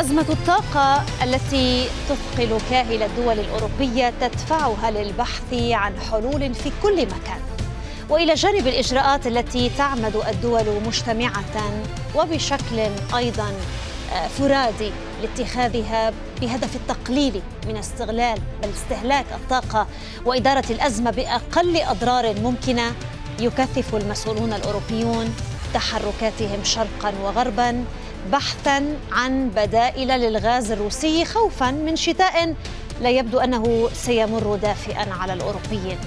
أزمة الطاقة التي تثقل كاهل الدول الأوروبية تدفعها للبحث عن حلول في كل مكان وإلى جانب الإجراءات التي تعمد الدول مجتمعة وبشكل أيضا آه، فرادي لاتخاذها بهدف التقليل من استغلال بل استهلاك الطاقة وإدارة الأزمة بأقل أضرار ممكنة يكثف المسؤولون الأوروبيون تحركاتهم شرقا وغربا بحثا عن بدائل للغاز الروسي خوفا من شتاء لا يبدو انه سيمر دافئا على الاوروبيين.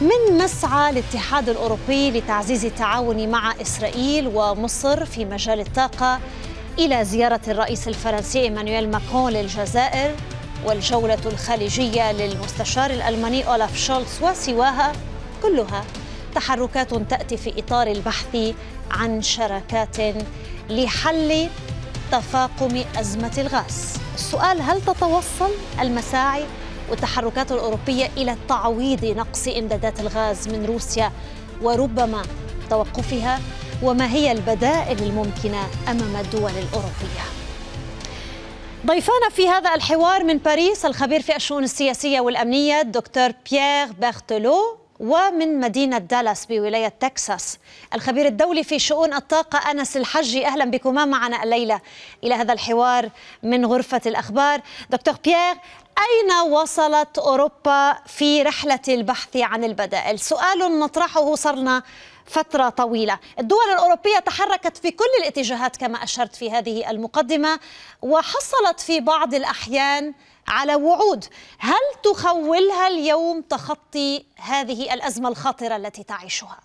من مسعى الاتحاد الاوروبي لتعزيز التعاون مع اسرائيل ومصر في مجال الطاقه الى زياره الرئيس الفرنسي ايمانويل ماكرون للجزائر والجوله الخليجيه للمستشار الالماني اولاف شولتز وسواها كلها تحركات تاتي في اطار البحث عن شراكات لحل تفاقم ازمه الغاز. السؤال هل تتوصل المساعي والتحركات الاوروبيه الى تعويض نقص امدادات الغاز من روسيا وربما توقفها؟ وما هي البدائل الممكنه امام الدول الاوروبيه؟ ضيفانا في هذا الحوار من باريس الخبير في الشؤون السياسيه والامنيه الدكتور بيير بارتلو ومن مدينة دالاس بولاية تكساس الخبير الدولي في شؤون الطاقة أنس الحجي أهلا بكما معنا الليلة إلى هذا الحوار من غرفة الأخبار دكتور بيير أين وصلت أوروبا في رحلة البحث عن البدائل؟ سؤال نطرحه صرنا فترة طويلة الدول الأوروبية تحركت في كل الاتجاهات كما أشرت في هذه المقدمة وحصلت في بعض الأحيان على وعود هل تخولها اليوم تخطي هذه الأزمة الخطرة التي تعيشها؟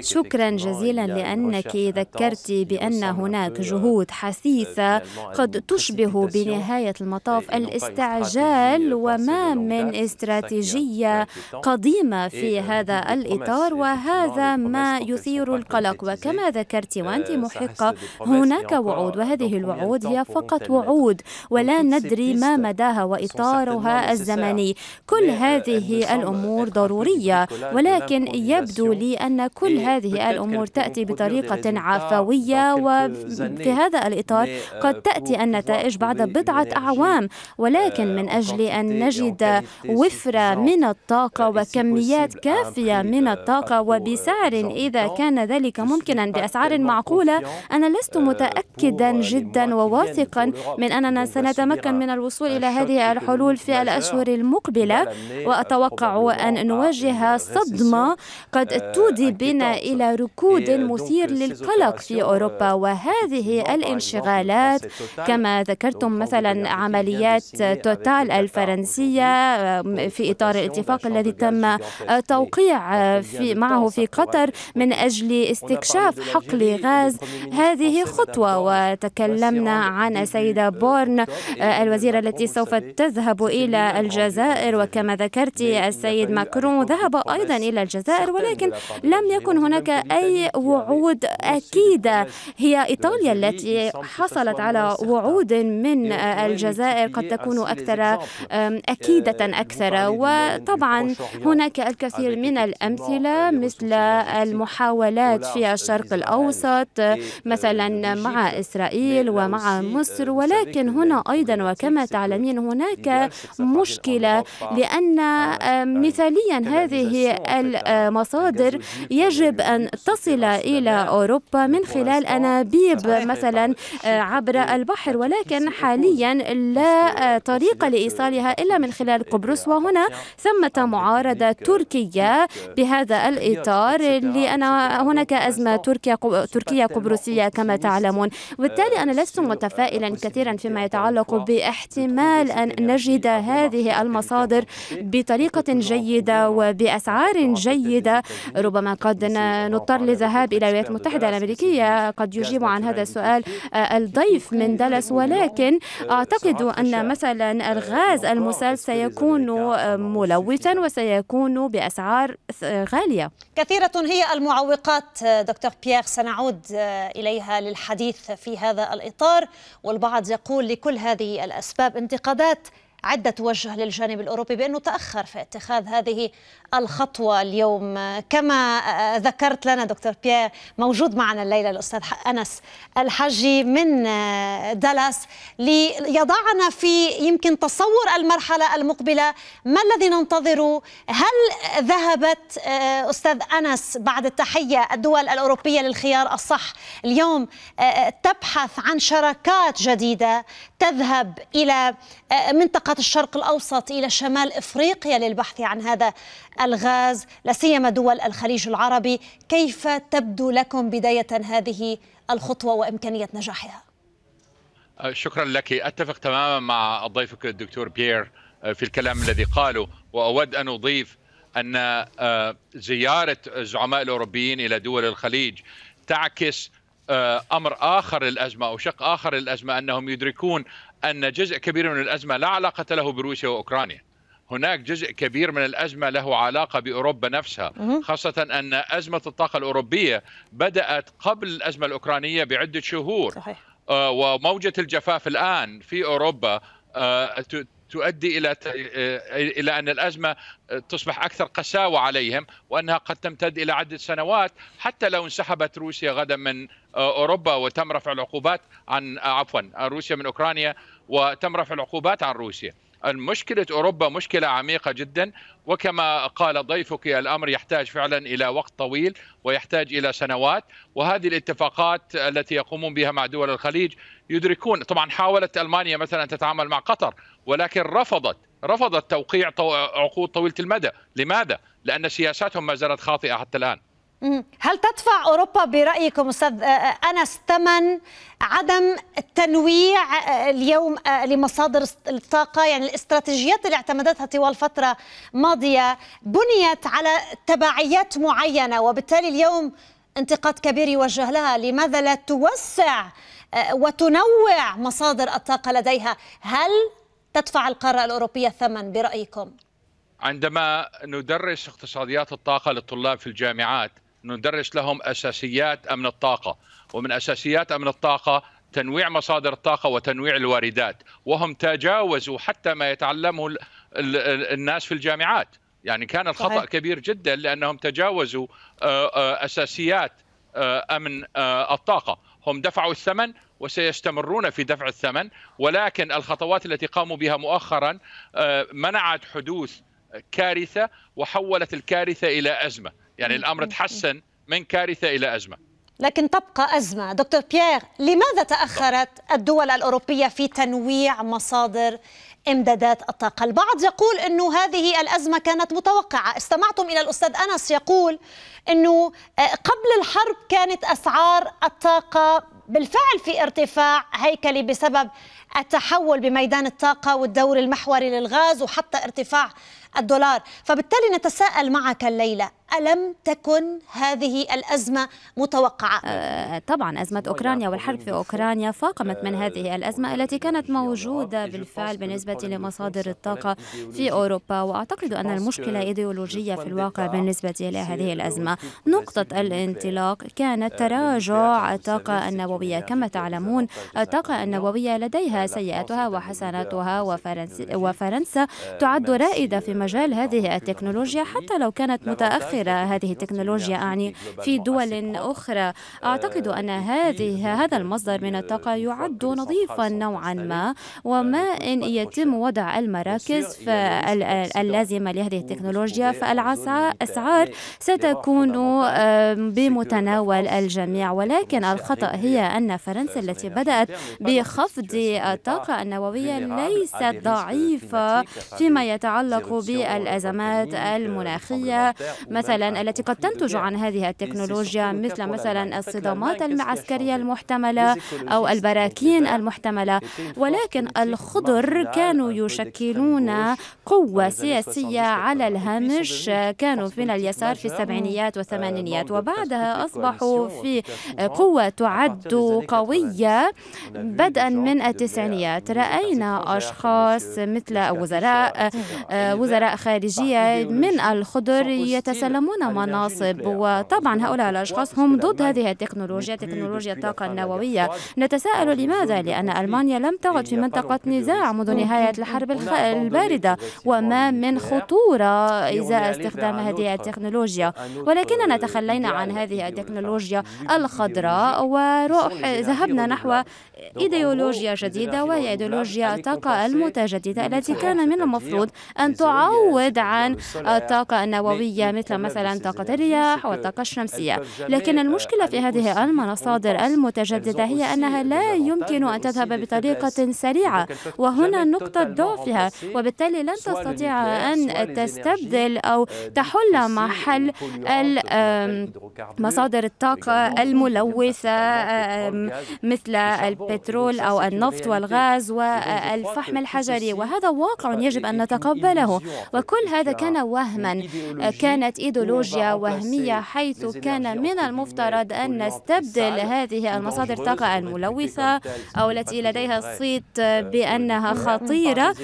شكرا جزيلا لأنك ذكرت بأن هناك euh, جهود حثيثة euh, قد تشبه بنهاية المطاف الاستعجال euh, وما من استراتيجية قديمة في هذا الإطار وهذا ما يثير القلق وكما ذكرت وأنت محقة هناك وعود وهذه الوعود هي فقط وعود ولا ندري ما مداها وإطارها الزمني كل هذه الأمور ضرورية ولكن يبدو يبدو لي أن كل إيه، هذه الأمور تأتي بطريقة عفوية وفي هذا الإطار آه، قد تأتي النتائج بعد بضعة أعوام ولكن آه، من أجل أن نجد وفرة من الطاقة وكميات كافية آه، من الطاقة وبسعر إذا كان ذلك ممكنا بأسعار معقولة أنا لست euh, متأكدا جدا وواثقا من أننا سنتمكن من الوصول إلى هذه الحلول في الأشهر المقبلة وأتوقع أن نواجه صدمة قد آه، تودي بنا إيه، إلى ركود مثير للقلق في أوروبا euh, وهذه الانشغالات كما ذكرتم مثلا عمليات توتال الفرنسية آه، في إطار الاتفاق الذي تم توقيع آه، في معه في قطر من أجل استكشاف حقل غاز هذه خطوة وتكلمنا عن السيدة euh, بورن الوزيرة التي سوف تذهب إلى الجزائر وكما ذكرت السيد ماكرون ذهب أيضا إلى الجزائر ولكن لم يكن هناك أي وعود أكيدة هي إيطاليا التي حصلت على وعود من الجزائر قد تكون أكثر آه، أكيدة آه، أكثر وطبعا هناك الكثير من الأمثلة مثل المحاولات في الشرق الأوسط مثلا مع إسرائيل ومع مصر ولكن هنا أيضا وكما تعلمين هناك مشكلة لأن آه، مثاليا هذه المصالح المصادر يجب أن تصل إلى أوروبا من خلال أنابيب مثلا آه، عبر البحر ولكن حاليا لا طريقة لإيصالها إلا من خلال قبرص وهنا ثمة معارضة تركية بهذا الإطار لأن هناك أزمة تركيا تركيا قبرصية كما تعلمون وبالتالي أنا لست متفائلا كثيرا فيما يتعلق باحتمال أن نجد هذه المصادر بطريقة جيدة وبأسعار جيدة ربما قد نضطر للذهاب إلى الولايات المتحدة الأمريكية قد يجيب عن هذا السؤال الضيف من دالاس ولكن آه، أعتقد أن مثلا الغاز المسال سيكون ملوثا وسيكون بأسعار غالية كثيرة هي المعوقات دكتور بيير سنعود آه، إليها للحديث في هذا الإطار والبعض يقول لكل هذه الأسباب انتقادات عدة وجه للجانب الأوروبي بأنه تأخر في اتخاذ هذه الخطوة اليوم كما ذكرت لنا دكتور بيير موجود معنا الليلة الأستاذ أنس الحجي من دالاس ليضعنا في يمكن تصور المرحلة المقبلة ما الذي ننتظره هل ذهبت آه، أستاذ أنس بعد التحية الدول الأوروبية للخيار الصح اليوم آه، آه، تبحث عن شراكات جديدة تذهب إلى منطقة منطقة الشرق الأوسط إلى شمال إفريقيا للبحث عن هذا الغاز لا سيما دول الخليج العربي كيف تبدو لكم بداية هذه الخطوة وإمكانية نجاحها؟ أه، شكرا لك أتفق تماما مع ضيفك الدكتور بيير أه، في الكلام الذي قاله وأود أن أضيف أن أه، زيارة الزعماء الأوروبيين إلى دول الخليج تعكس امر اخر للازمه او شق اخر للازمه انهم يدركون ان جزء كبير من الازمه لا علاقه له بروسيا واوكرانيا هناك جزء كبير من الازمه له علاقه باوروبا نفسها خاصه ان ازمه الطاقه الاوروبيه بدات قبل الازمه الاوكرانيه بعده شهور صحيح. آه، وموجه الجفاف الان في اوروبا آه، تؤدي الى آه، الى ان الازمه تصبح اكثر قساوه عليهم وانها قد تمتد الى عده سنوات حتى لو انسحبت روسيا غدا من اوروبا وتم رفع العقوبات عن عفوا روسيا من اوكرانيا وتم رفع العقوبات عن روسيا مشكلة أوروبا مشكلة عميقة جدا وكما قال ضيفك الأمر يحتاج فعلا إلى وقت طويل ويحتاج إلى سنوات وهذه الاتفاقات التي يقومون بها مع دول الخليج يدركون طبعا حاولت ألمانيا مثلا أن تتعامل مع قطر ولكن رفضت رفضت توقيع عقود طويلة المدى لماذا؟ لأن سياساتهم ما زالت خاطئة حتى الآن هل تدفع اوروبا برايكم استاذ انس ثمن عدم تنويع اليوم لمصادر الطاقه يعني الاستراتيجيات اللي اعتمدتها طوال فتره ماضيه بنيت على تبعيات معينه وبالتالي اليوم انتقاد كبير يوجه لها لماذا لا توسع وتنوع مصادر الطاقه لديها هل تدفع القاره الاوروبيه الثمن برايكم عندما ندرس اقتصاديات الطاقة للطلاب في الجامعات ندرس لهم اساسيات امن الطاقه ومن اساسيات امن الطاقه تنويع مصادر الطاقه وتنويع الواردات وهم تجاوزوا حتى ما يتعلمه الناس في الجامعات يعني كان الخطا كبير جدا لانهم تجاوزوا آه، آه، اساسيات آه، امن الطاقه هم دفعوا الثمن وسيستمرون في دفع الثمن ولكن الخطوات التي قاموا بها مؤخرا منعت حدوث كارثه وحولت الكارثه الى ازمه يعني الأمر تحسن من كارثة إلى أزمة لكن تبقى أزمة دكتور بيير لماذا تأخرت الدول الأوروبية في تنويع مصادر امدادات الطاقة البعض يقول أنه هذه الأزمة كانت متوقعة استمعتم إلى الأستاذ أنس يقول أنه آه، قبل الحرب كانت أسعار الطاقة بالفعل في ارتفاع هيكلي بسبب التحول بميدان الطاقة والدور المحوري للغاز وحتى ارتفاع الدولار فبالتالي نتساءل معك الليلة ألم تكن هذه الأزمة متوقعة؟ آه طبعا أزمة أوكرانيا والحرب في أوكرانيا فاقمت من آه، هذه الأزمة التي كانت موجودة بالفعل بالنسبة لمصادر الطاقة في أوروبا وأعتقد أن المشكلة إيديولوجية في الواقع بالنسبة لهذه الأزمة نقطة الانطلاق كانت آه، تراجع الطاقة النووية كما تعلمون الطاقة النووية لديها سيئاتها وحسناتها وفرنسا, وفرنسا تعد آه، رائدة في مجال هذه التكنولوجيا حتى لو كانت متأخرة أخرى هذه التكنولوجيا أعني في دول أخرى أعتقد أن هذه هذا المصدر من الطاقة يعد نظيفا نوعا ما وما إن يتم وضع المراكز اللازمة لهذه التكنولوجيا فالأسعار ستكون بمتناول الجميع ولكن الخطأ هي أن فرنسا التي بدأت بخفض الطاقة النووية ليست ضعيفة فيما يتعلق بالأزمات المناخية مثلا مثلا التي قد تنتج عن هذه التكنولوجيا مثل مثلا الصدامات المعسكرية المحتملة أو البراكين المحتملة ولكن الخضر كانوا يشكلون قوة سياسية على الهامش كانوا من اليسار في السبعينيات والثمانينيات وبعدها أصبحوا في قوة تعد قوية بدءا من التسعينيات رأينا أشخاص مثل وزراء وزراء خارجية من الخضر يتسلل يتعلمون مناصب وطبعا هؤلاء الأشخاص هم ضد هذه التكنولوجيا تكنولوجيا الطاقة النووية نتساءل لماذا لأن ألمانيا لم تعد في منطقة نزاع منذ نهاية الحرب الباردة وما من خطورة إزاء استخدام هذه التكنولوجيا ولكننا تخلينا عن هذه التكنولوجيا الخضراء وروح ذهبنا نحو إيديولوجيا جديدة وهي إيديولوجيا الطاقة المتجددة التي كان من المفروض أن تعوض عن الطاقة النووية مثل ما مثلا طاقة يعني الرياح والطاقة الشمسية لكن آه، المشكلة في هذه المصادر المتجددة هي أنها لا يمكن أن تذهب بطريقة سريعة وهنا نقطة ضعفها وبالتالي لن تستطيع أن تستبدل أو آه، تحل محل مصادر الطاقة الملوثة آه، مثل البترول أو النفط والغاز والفحم الحجري وهذا واقع يجب أن نتقبله وكل هذا كان وهما كانت إيد ايديولوجيا وهمية حيث كان من المفترض أن نستبدل هذه المصادر الطاقة الملوثة أو التي لديها الصيت آه، بأنها خطيرة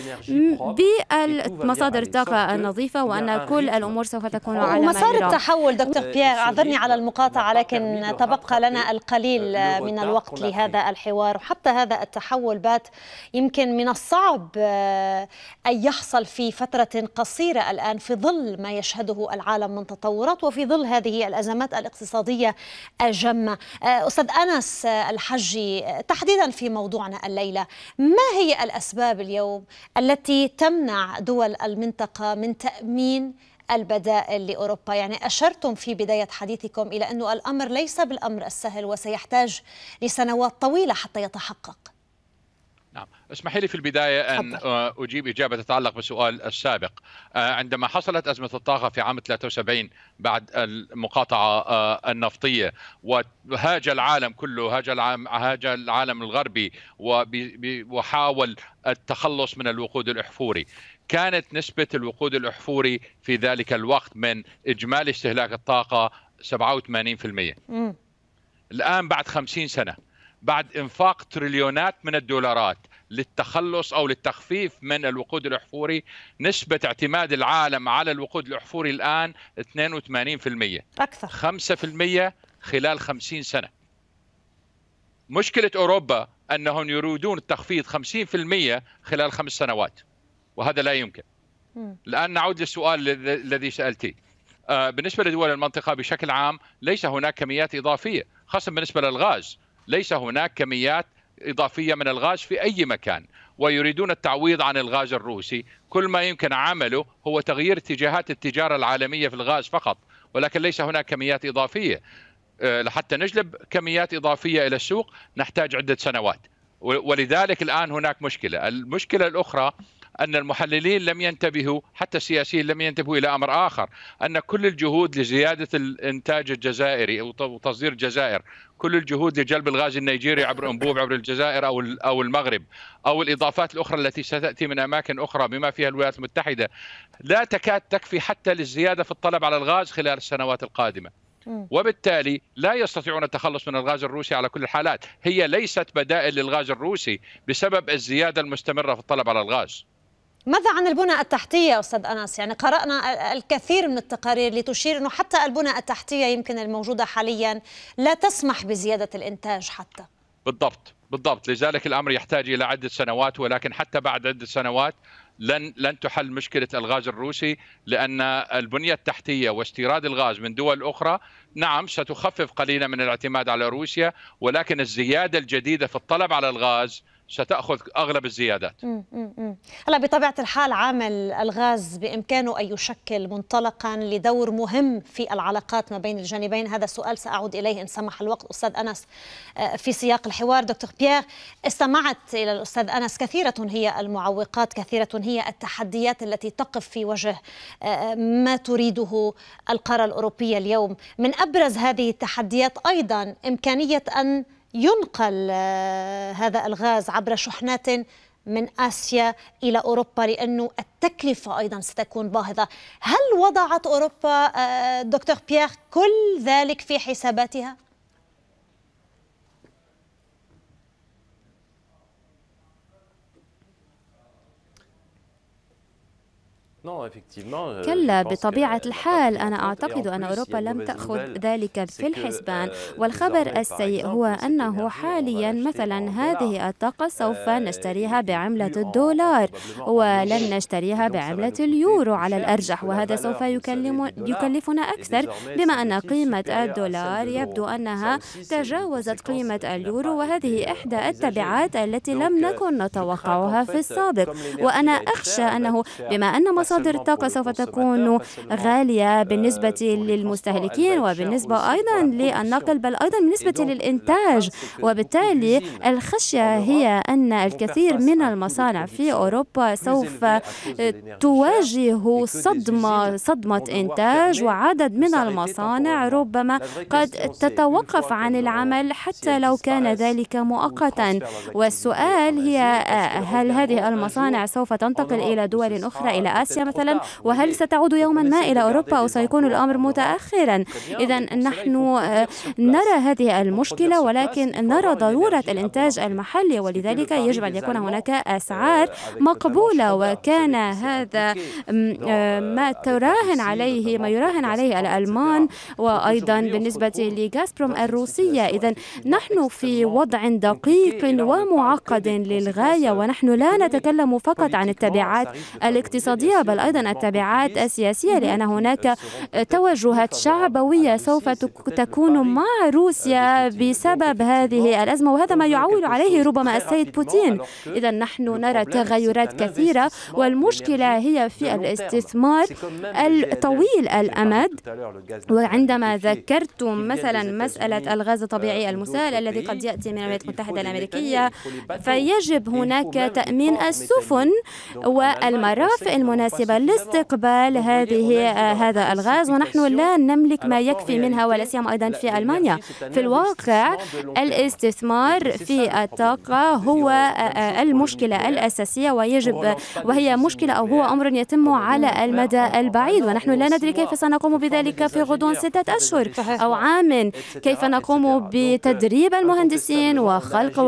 بالمصادر الطاقة النظيفة وأن كل الأمور سوف تكون على ومسار التحول دكتور بيير أعذرني على المقاطعة لكن تبقى لنا القليل من الوقت لهذا الحوار وحتى هذا التحول بات يمكن من الصعب آه، أن يحصل في فترة قصيرة الآن في ظل ما يشهده العالم من من تطورات وفي ظل هذه الأزمات الاقتصادية الجمة آه، أستاذ أنس آه، الحجي آه، تحديدا في موضوعنا الليلة ما هي الأسباب اليوم التي تمنع دول المنطقة من تأمين البدائل لاوروبا، يعني اشرتم في بدايه حديثكم الى انه الامر ليس بالامر السهل وسيحتاج لسنوات طويله حتى يتحقق. نعم اسمحي لي في البداية أن أجيب إجابة تتعلق بالسؤال السابق عندما حصلت أزمة الطاقة في عام 73 بعد المقاطعة النفطية وهاج العالم كله هاج العالم, هاج العالم الغربي وحاول التخلص من الوقود الأحفوري كانت نسبة الوقود الأحفوري في ذلك الوقت من إجمالي استهلاك الطاقة 87% الآن بعد 50 سنة بعد انفاق تريليونات من الدولارات للتخلص او للتخفيف من الوقود الاحفوري نسبه اعتماد العالم على الوقود الاحفوري الان 82% اكثر 5% خلال 50 سنه مشكله اوروبا انهم يريدون التخفيض 50% خلال خمس سنوات وهذا لا يمكن م. الان نعود للسؤال الذي سالتيه آه، بالنسبه لدول المنطقه بشكل عام ليس هناك كميات اضافيه خاصه بالنسبه للغاز ليس هناك كميات إضافية من الغاز في أي مكان ويريدون التعويض عن الغاز الروسي كل ما يمكن عمله هو تغيير اتجاهات التجارة العالمية في الغاز فقط ولكن ليس هناك كميات إضافية آه، لحتى نجلب كميات إضافية إلى السوق نحتاج عدة سنوات ولذلك الآن هناك مشكلة المشكلة الأخرى أن المحللين لم ينتبهوا حتى السياسيين لم ينتبهوا إلى أمر آخر أن كل الجهود لزيادة الإنتاج الجزائري وتصدير الجزائر كل الجهود لجلب الغاز النيجيري عبر أنبوب عبر الجزائر أو أو المغرب أو الإضافات الأخرى التي ستأتي من أماكن أخرى بما فيها الولايات المتحدة لا تكاد تكفي حتى للزيادة في الطلب على الغاز خلال السنوات القادمة وبالتالي لا يستطيعون التخلص من الغاز الروسي على كل الحالات هي ليست بدائل للغاز الروسي بسبب الزيادة المستمرة في الطلب على الغاز ماذا عن البنى التحتية أستاذ أنس؟ يعني قرأنا الكثير من التقارير اللي تشير أنه حتى البنى التحتية يمكن الموجودة حاليا لا تسمح بزيادة الإنتاج حتى بالضبط بالضبط لذلك الأمر يحتاج إلى عدة سنوات ولكن حتى بعد عدة سنوات لن لن تحل مشكله الغاز الروسي لان البنيه التحتيه واستيراد الغاز من دول اخرى نعم ستخفف قليلا من الاعتماد على روسيا ولكن الزياده الجديده في الطلب على الغاز ستاخذ اغلب الزيادات هلا بطبيعه الحال عامل الغاز بامكانه ان يشكل منطلقا لدور مهم في العلاقات ما بين الجانبين هذا سؤال ساعود اليه ان سمح الوقت استاذ انس آه، في سياق الحوار دكتور بيير استمعت الى الاستاذ انس كثيره هي المعوقات كثيره هي التحديات التي تقف في وجه آه، ما تريده القاره الاوروبيه اليوم من ابرز هذه التحديات ايضا امكانيه ان ينقل آه، هذا الغاز عبر شحنات من آسيا إلى أوروبا لأنه التكلفة أيضا ستكون باهظة هل وضعت أوروبا آه، دكتور بيير كل ذلك في حساباتها؟ Euh, كلا بطبيعة الحال أنا أعتقد أن أوروبا لم تأخذ ذلك في الحسبان euh, والخبر السيء هو أنه حاليا مثلا هذه الطاقة سوف euh, نشتريها بعملة الدولار ولن نشتريها بعملة اليورو على الأرجح وهذا سوف يكلفنا أكثر بما أن قيمة الدولار يبدو أنها تجاوزت قيمة اليورو وهذه إحدى التبعات التي لم نكن نتوقعها في السابق وأنا أخشى أنه بما أن مصر مصادر الطاقة سوف تكون غالية بالنسبة للمستهلكين وبالنسبة أيضا للنقل بل أيضا بالنسبة للإنتاج وبالتالي الخشية هي أن الكثير من المصانع في أوروبا سوف تواجه صدمة صدمة إنتاج وعدد من المصانع ربما قد تتوقف عن العمل حتى لو كان ذلك مؤقتا والسؤال هي هل هذه المصانع سوف تنتقل إلى دول أخرى إلى آسيا مثلا وهل ستعود يوما ما إلى أوروبا أو سيكون الأمر متأخرا إذا نحن نرى هذه المشكلة ولكن نرى ضرورة الإنتاج المحلي ولذلك يجب أن يكون هناك أسعار مقبولة وكان هذا ما تراهن عليه ما يراهن عليه الألمان وأيضا بالنسبة لغازبروم الروسية إذا نحن في وضع دقيق ومعقد للغاية ونحن لا نتكلم فقط عن التبعات الاقتصادية بل أيضا التبعات السياسية لأن هناك توجهات شعبوية سوف تكون مع روسيا بسبب هذه الأزمة وهذا ما يعول عليه ربما السيد بوتين إذا نحن نرى تغيرات كثيرة والمشكلة هي في الاستثمار الطويل الأمد وعندما ذكرتم مثلا مسألة الغاز الطبيعي euh, المسال الذي قد يأتي من الولايات المتحدة الأمريكية فيجب هناك تأمين السفن والمرافق المناسبة مناسبة لاستقبال هذه هذا الغاز ونحن لا نملك ما يكفي منها ولا سيما أيضا في ألمانيا في الواقع الاستثمار في الطاقة هو المشكلة الأساسية ويجب وهي مشكلة أو هو أمر يتم على المدى البعيد ونحن لا ندري كيف سنقوم بذلك في غضون ستة أشهر أو عام كيف نقوم بتدريب المهندسين وخلق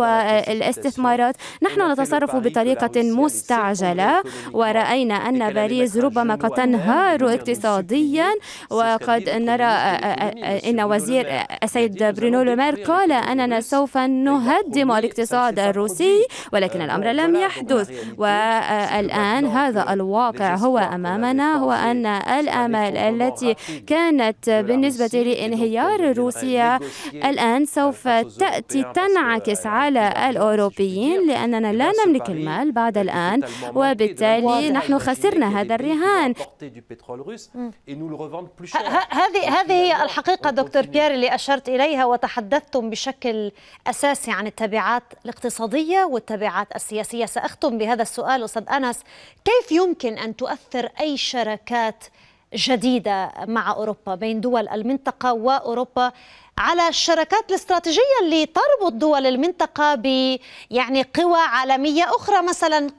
الاستثمارات نحن نتصرف بطريقة مستعجلة ورأينا أن باريس ربما قد تنهار اقتصاديا وقد نرى أن وزير السيد برينو لومير قال أننا سوف نهدم الاقتصاد الروسي ولكن الأمر لم يحدث والآن هذا الواقع هو أمامنا هو أن الآمال التي كانت بالنسبة لانهيار روسيا الآن سوف تأتي تنعكس على الأوروبيين لأننا لا نملك المال بعد الآن وبالتالي نحن خسرنا هذا الرهان هذه هذه هي الحقيقه دكتور بيير اللي اشرت اليها وتحدثتم بشكل اساسي عن التبعات الاقتصاديه والتبعات السياسيه ساختم بهذا السؤال استاذ انس كيف يمكن ان تؤثر اي شركات جديدة مع أوروبا بين دول المنطقة وأوروبا على الشراكات الاستراتيجية اللي تربط دول المنطقة ب يعني قوى عالمية أخرى مثلا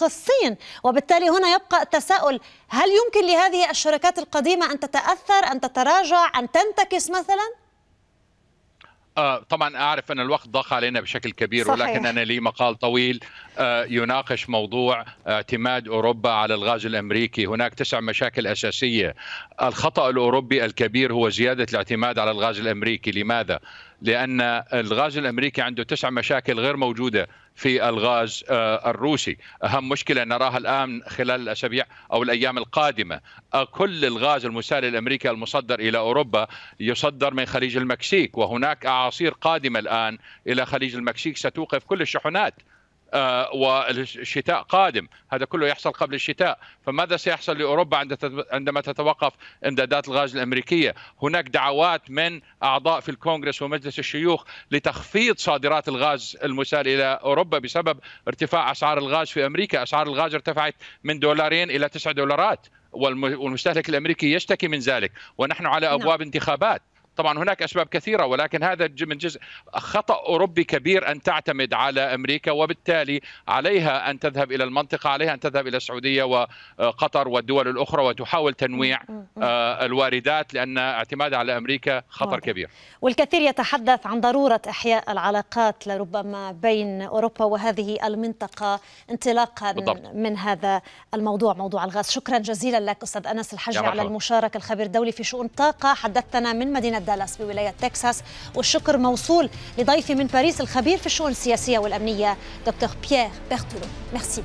كالصين وبالتالي هنا يبقى التساؤل هل يمكن لهذه الشركات القديمة أن تتأثر أن تتراجع أن تنتكس مثلا؟ آه طبعا اعرف ان الوقت ضاق علينا بشكل كبير صحيح. ولكن انا لي مقال طويل آه، يناقش موضوع اعتماد اوروبا على الغاز الامريكي، هناك تسع مشاكل اساسيه. الخطا الاوروبي الكبير هو زياده الاعتماد على الغاز الامريكي، لماذا؟ لان الغاز الامريكي عنده تسع مشاكل غير موجوده في الغاز آه، الروسي اهم مشكله نراها الان خلال الاسابيع او الايام القادمه آه، كل الغاز المسال الامريكي المصدر الى اوروبا يصدر من خليج المكسيك وهناك اعاصير قادمه الان الى خليج المكسيك ستوقف كل الشحنات آه، والشتاء قادم هذا كله يحصل قبل الشتاء فماذا سيحصل لأوروبا عندما تتوقف إمدادات الغاز الأمريكية هناك دعوات من أعضاء في الكونغرس ومجلس الشيوخ لتخفيض صادرات الغاز المسال إلى أوروبا بسبب ارتفاع أسعار الغاز في أمريكا أسعار الغاز ارتفعت من دولارين إلى تسعة دولارات والمستهلك الأمريكي يشتكي من ذلك ونحن على نعم. أبواب انتخابات طبعا هناك اسباب كثيره ولكن هذا من جزء خطا اوروبي كبير ان تعتمد على امريكا وبالتالي عليها ان تذهب الى المنطقه عليها ان تذهب الى السعوديه وقطر والدول الاخرى وتحاول تنويع آه، الواردات لان اعتماد على امريكا خطر كبير والكثير يتحدث عن ضروره احياء العلاقات لربما بين اوروبا وهذه المنطقه انطلاقا بالضبط. من هذا الموضوع موضوع الغاز شكرا جزيلا لك استاذ انس الحجي على المشاركه الخبير الدولي في شؤون طاقه حدثتنا من مدينه دالاس بولاية تكساس والشكر موصول لضيفي من باريس الخبير في الشؤون السياسية والأمنية دكتور بيير بيرتولو ميرسي